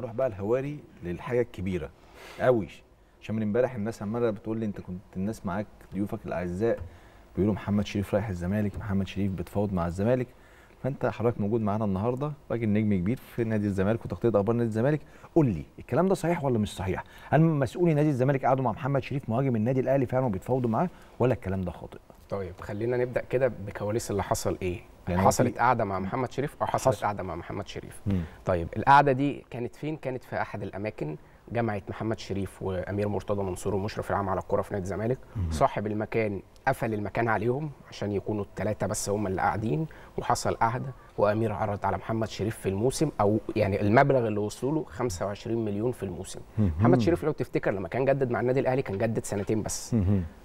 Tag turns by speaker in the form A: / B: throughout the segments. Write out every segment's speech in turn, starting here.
A: نروح بقى الهواري للحاجه الكبيره قوي عشان من امبارح الناس عماله بتقول لي انت كنت الناس معاك ضيوفك الاعزاء بيقولوا محمد شريف رايح الزمالك محمد شريف بتفاوض مع الزمالك فانت حضرتك موجود معانا النهارده راجل نجم كبير في نادي الزمالك وتغطيه اخبار نادي الزمالك قول لي الكلام ده صحيح ولا مش صحيح؟ هل مسؤولي نادي الزمالك قعدوا مع محمد شريف مهاجم النادي الاهلي فعلا وبيتفاوضوا معاه ولا الكلام ده خاطئ؟
B: طيب خلينا نبدا كده بكواليس اللي حصل ايه؟ يعني حصلت قاعده مع محمد شريف او حصلت حصل. قاعده مع محمد شريف مم. طيب القعده دي كانت فين كانت في احد الاماكن جامعه محمد شريف وامير مرتضى منصور ومشرف العام على الكره في نادي الزمالك صاحب المكان قفل المكان عليهم عشان يكونوا الثلاثه بس هم اللي قاعدين وحصل قعده وامير عرض على محمد شريف في الموسم او يعني المبلغ اللي وصلوا له 25 مليون في الموسم محمد شريف لو تفتكر لما كان جدد مع النادي الاهلي كان جدد سنتين بس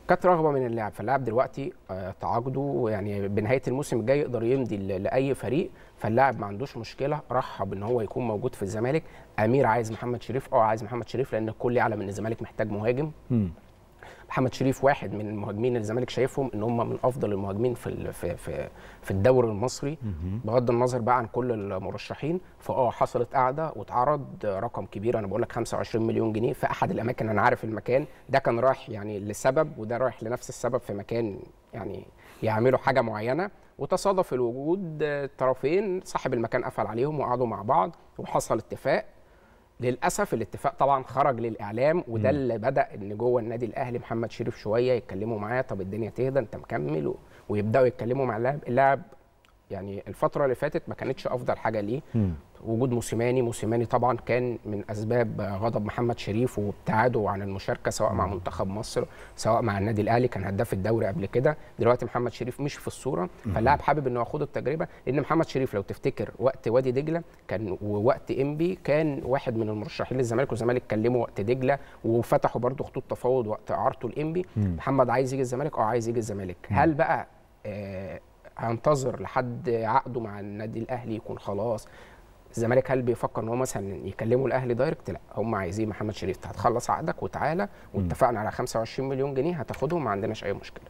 B: كانت رغبه من اللاعب فاللاعب دلوقتي آه، تعاقده يعني بنهايه الموسم الجاي يقدر يمضي لاي فريق فاللاعب ما عندوش مشكله رحب ان هو يكون موجود في الزمالك امير عايز محمد شريف اه عايز محمد شريف لان الكل يعلم ان الزمالك محتاج مهاجم محمد شريف واحد من المهاجمين اللي الزمالك شايفهم ان هم من افضل المهاجمين في في في, في الدوري المصري بغض النظر بقى عن كل المرشحين فاه حصلت قاعده واتعرض آه، رقم كبير انا بقول لك 25 مليون جنيه في احد الاماكن انا عارف المكان ده كان رايح يعني لسبب وده رايح لنفس السبب في مكان يعني يعملوا حاجه معينه وتصادف الوجود آه، طرفين صاحب المكان قفل عليهم وقعدوا مع بعض وحصل اتفاق للاسف الاتفاق طبعا خرج للاعلام وده م. اللي بدا ان جوه النادي الاهلي محمد شريف شويه يتكلموا معاه طب الدنيا تهدى انت مكمل ويبداوا يتكلموا مع اللاعب اللاعب يعني الفتره اللي فاتت ما كانتش افضل حاجه ليه وجود موسيماني موسيماني طبعا كان من اسباب غضب محمد شريف وابتعاده عن المشاركه سواء مع منتخب مصر سواء مع النادي الاهلي كان هداف الدوري قبل كده دلوقتي محمد شريف مش في الصوره فاللاعب حابب انه ياخد التجربه لان محمد شريف لو تفتكر وقت وادي دجله كان ووقت انبي كان واحد من المرشحين للزمالك والزمالك كلمه وقت دجله وفتحوا برده خطوط تفاوض وقت اعارته لانبي محمد عايز يجي الزمالك اه عايز يجي الزمالك هل بقى آه هنتظر لحد عقده مع النادي الاهلي يكون خلاص الزمالك هل بيفكر ان هو مثلا يكلموا الاهلي دايركت لا هم عايزين محمد شريف هتخلص عقدك وتعالى واتفقنا على 25 مليون جنيه هتاخدهم ما عندناش اي مشكله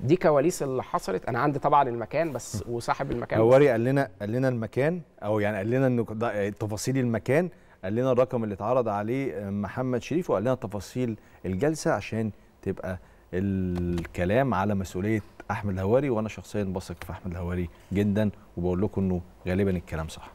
B: دي كواليس اللي حصلت انا عندي طبعا المكان بس وصاحب المكان نوري قال
A: لنا قال لنا المكان او يعني قال لنا انه تفاصيل المكان قال لنا الرقم اللي اتعرض عليه محمد شريف وقال لنا تفاصيل الجلسه عشان تبقى الكلام على مسؤوليه احمد الهواري وانا شخصيا بثق في احمد الهواري جدا وبقول لكم انه غالبا الكلام صح